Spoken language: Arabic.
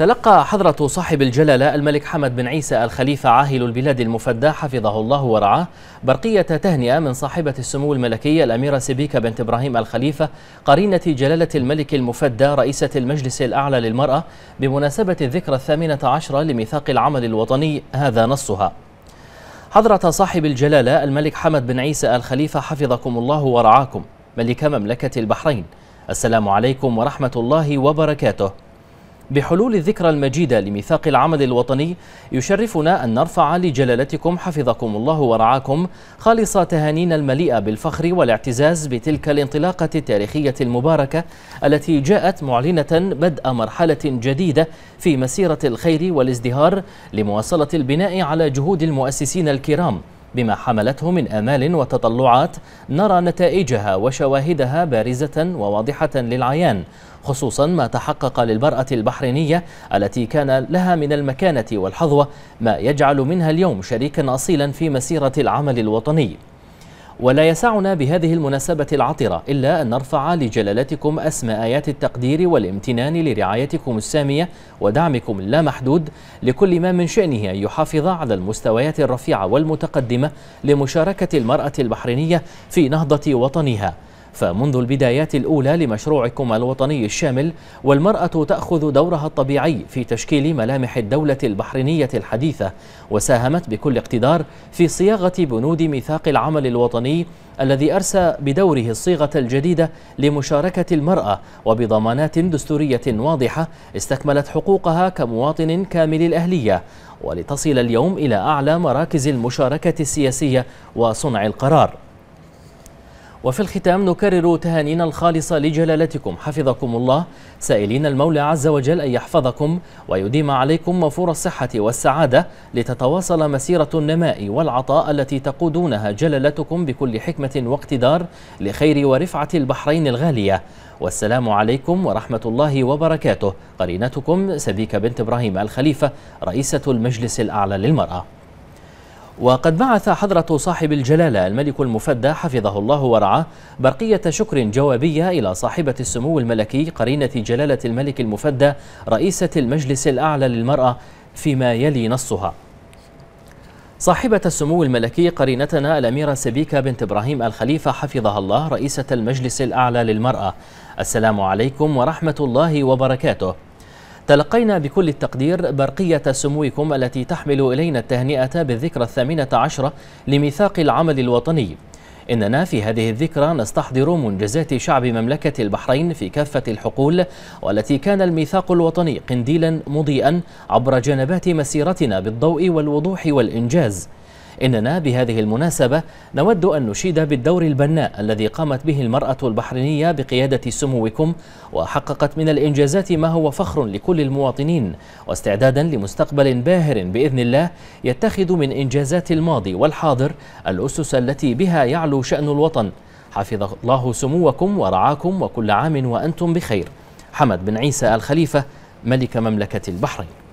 تلقى حضرة صاحب الجلالة الملك حمد بن عيسى الخليفة عاهل البلاد المفدى حفظه الله ورعاه برقية تهنئة من صاحبة السمو الملكية الأميرة سبيكة بنت إبراهيم الخليفة قرينة جلالة الملك المفدى رئيسة المجلس الأعلى للمرأة بمناسبة الذكرى الثامنة عشرة لميثاق العمل الوطني هذا نصها حضرة صاحب الجلالة الملك حمد بن عيسى الخليفة حفظكم الله ورعاكم ملك مملكة البحرين السلام عليكم ورحمة الله وبركاته بحلول الذكرى المجيدة لميثاق العمل الوطني يشرفنا أن نرفع لجلالتكم حفظكم الله ورعاكم خالص تهانينا المليئة بالفخر والاعتزاز بتلك الانطلاقة التاريخية المباركة التي جاءت معلنة بدء مرحلة جديدة في مسيرة الخير والازدهار لمواصلة البناء على جهود المؤسسين الكرام بما حملته من آمال وتطلعات نرى نتائجها وشواهدها بارزة وواضحة للعيان خصوصا ما تحقق للمرأة البحرينية التي كان لها من المكانة والحظوة ما يجعل منها اليوم شريكا أصيلا في مسيرة العمل الوطني ولا يسعنا بهذه المناسبة العطرة إلا أن نرفع لجلالتكم أسماء آيات التقدير والامتنان لرعايتكم السامية ودعمكم اللامحدود لكل ما من شأنه أن يحافظ على المستويات الرفيعة والمتقدمة لمشاركة المرأة البحرينية في نهضة وطنها فمنذ البدايات الأولى لمشروعكم الوطني الشامل والمرأة تأخذ دورها الطبيعي في تشكيل ملامح الدولة البحرينية الحديثة وساهمت بكل اقتدار في صياغة بنود ميثاق العمل الوطني الذي أرسى بدوره الصيغة الجديدة لمشاركة المرأة وبضمانات دستورية واضحة استكملت حقوقها كمواطن كامل الأهلية ولتصل اليوم إلى أعلى مراكز المشاركة السياسية وصنع القرار وفي الختام نكرر تهانينا الخالصة لجلالتكم حفظكم الله سائلين المولى عز وجل أن يحفظكم ويديم عليكم وفور الصحة والسعادة لتتواصل مسيرة النماء والعطاء التي تقودونها جلالتكم بكل حكمة واقتدار لخير ورفعة البحرين الغالية والسلام عليكم ورحمة الله وبركاته قرينتكم سبيكة بنت إبراهيم الخليفة رئيسة المجلس الأعلى للمرأة وقد بعث حضرة صاحب الجلالة الملك المفدى حفظه الله ورعاه برقية شكر جوابية إلى صاحبة السمو الملكي قرينة جلالة الملك المفدى رئيسة المجلس الأعلى للمرأة فيما يلي نصها صاحبة السمو الملكي قرينتنا الأميرة سبيكة بنت إبراهيم الخليفة حفظها الله رئيسة المجلس الأعلى للمرأة السلام عليكم ورحمة الله وبركاته تلقينا بكل التقدير برقية سموكم التي تحمل إلينا التهنئة بالذكرى الثامنة عشرة لميثاق العمل الوطني إننا في هذه الذكرى نستحضر منجزات شعب مملكة البحرين في كافة الحقول والتي كان الميثاق الوطني قنديلا مضيئا عبر جنبات مسيرتنا بالضوء والوضوح والإنجاز إننا بهذه المناسبة نود أن نشيد بالدور البناء الذي قامت به المرأة البحرينية بقيادة سموكم وحققت من الإنجازات ما هو فخر لكل المواطنين واستعدادا لمستقبل باهر بإذن الله يتخذ من إنجازات الماضي والحاضر الأسس التي بها يعلو شأن الوطن حفظ الله سموكم ورعاكم وكل عام وأنتم بخير حمد بن عيسى الخليفة ملك مملكة البحرين